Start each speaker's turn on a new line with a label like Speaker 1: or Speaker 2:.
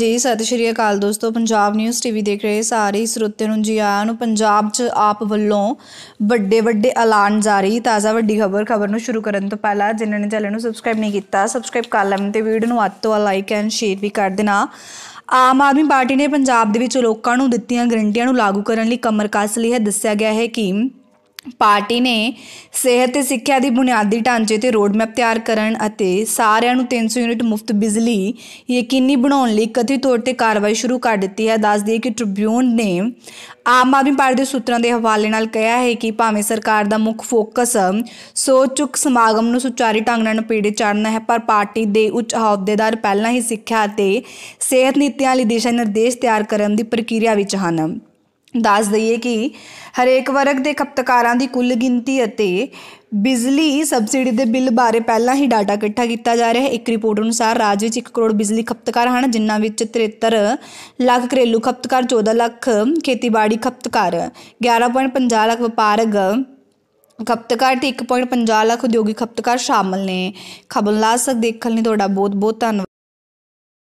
Speaker 1: ਜੀ ਸਤਿ ਸ਼੍ਰੀ ਅਕਾਲ ਦੋਸਤੋ ਪੰਜਾਬ ਨਿਊਜ਼ ਟੀਵੀ ਦੇਖ ਰਹੇ ਸਾਰੇ ਸਰੋਤਿਆਂ ਨੂੰ ਜੀ ਆਇਆਂ ਨੂੰ ਪੰਜਾਬ 'ਚ ਆਪ ਵੱਲੋਂ ਵੱਡੇ ਵੱਡੇ ਐਲਾਨ ਜਾਰੀ ਤਾਜ਼ਾ ਵੱਡੀ ਖਬਰ ਖਬਰ ਨੂੰ ਸ਼ੁਰੂ ਕਰਨ ਤੋਂ ਪਹਿਲਾਂ ਜਿਨ੍ਹਾਂ ਨੇ ਚੈਨਲ ਨੂੰ ਸਬਸਕ੍ਰਾਈਬ ਨਹੀਂ ਕੀਤਾ ਸਬਸਕ੍ਰਾਈਬ ਕਰ ਲੈਣ ਤੇ ਵੀਡੀਓ ਨੂੰ ਅੱਤੋਂ ਤੋਂ ਲਾਈਕ ਐਂਡ ਸ਼ੇਅਰ ਵੀ ਕਰ ਦੇਣਾ ਆਮ ਆਦਮੀ ਪਾਰਟੀ ਨੇ ਪੰਜਾਬ ਦੇ ਵਿੱਚ ਲੋਕਾਂ ਨੂੰ ਦਿੱਤੀਆਂ ਗਰੰਟੀਆਂ ਨੂੰ ਲਾਗੂ ਕਰਨ ਲਈ ਕਮਰ ਕੱਸ ਲਈ ਹੈ ਦੱਸਿਆ ਗਿਆ ਹੈ ਕਿ ਪਾਰਟੀ ਨੇ ਸਿਹਤ ਤੇ ਸਿੱਖਿਆ ਦੀ ਬੁਨਿਆਦੀ ਢਾਂਚੇ ਤੇ ਰੋਡਮੈਪ ਤਿਆਰ ਕਰਨ ਅਤੇ ਸਾਰਿਆਂ ਨੂੰ 300 ਯੂਨਿਟ ਮੁਫਤ ਬਿਜਲੀ ਯਕੀਨੀ ਬਣਾਉਣ ਲਈ ਕਥਿਤ ਤੌਰ ਤੇ ਕਾਰਵਾਈ ਸ਼ੁਰੂ ਕਰ ਦਿੱਤੀ ਹੈ ਦੱਸ ਦਈਏ ਕਿ ਟ੍ਰਿਬਿਊਨ ਨੇ ਆਮ ਆਦਮੀ ਪਾਰਟੀ ਦੇ ਸੂਤਰਾਂ ਦੇ ਹਵਾਲੇ ਨਾਲ ਕਿਹਾ ਹੈ ਕਿ ਭਾਵੇਂ ਸਰਕਾਰ ਦਾ ਮੁੱਖ ਫੋਕਸ ਸੋਚੁਕ ਸਮਾਗਮ ਨੂੰ ਸੁਚਾਰੀ ਢੰਗ ਨਾਲ ਨਪੇੜੇ ਚੜਨਾ ਹੈ ਪਰ ਪਾਰਟੀ ਦੇ ਉੱਚ ਅਹੁਦੇਦਾਰ ਪਹਿਲਾਂ ਹੀ ਸਿੱਖਿਆ ਅਤੇ ਸਿਹਤ ਨੀਤੀਆਂ ਲਈ ਦਿਸ਼ਾ ਨਿਰਦੇਸ਼ ਤਿਆਰ ਕਰਨ ਦੀ ਪ੍ਰਕਿਰਿਆ ਵਿੱਚ ਹਨ ਦੱਸ ਦਈਏ ਕਿ ਹਰੇਕ ਵਰਗ ਦੇ ਖਪਤਕਾਰਾਂ ਦੀ ਕੁੱਲ ਗਿਣਤੀ ਅਤੇ ਬਿਜਲੀ ਸਬਸਿਡੀ ਦੇ ਬਿੱਲ ਬਾਰੇ ਪਹਿਲਾਂ ਹੀ ਡਾਟਾ ਇਕੱਠਾ ਕੀਤਾ ਜਾ ਰਿਹਾ ਹੈ ਇੱਕ ਰਿਪੋਰਟ ਅਨੁਸਾਰ ਰਾਜ ਵਿੱਚ 1 ਕਰੋੜ ਬਿਜਲੀ ਖਪਤਕਾਰ ਹਨ ਜਿਨ੍ਹਾਂ ਵਿੱਚ 73 ਲੱਖ ਘਰੇਲੂ ਖਪਤਕਾਰ 14 ਲੱਖ ਖੇਤੀਬਾੜੀ ਖਪਤਕਾਰ 11.50 ਲੱਖ ਵਪਾਰਕ ਖਪਤਕਾਰ ਤੇ 1.50 ਲੱਖ ਉਦਯੋਗਿਕ ਖਪਤਕਾਰ ਸ਼ਾਮਲ ਨੇ ਖਬਰਲਾਸ ਦੇਖਣ ਲਈ ਤੁਹਾਡਾ ਬਹੁਤ ਬਹੁਤ ਧੰਨਵਾਦ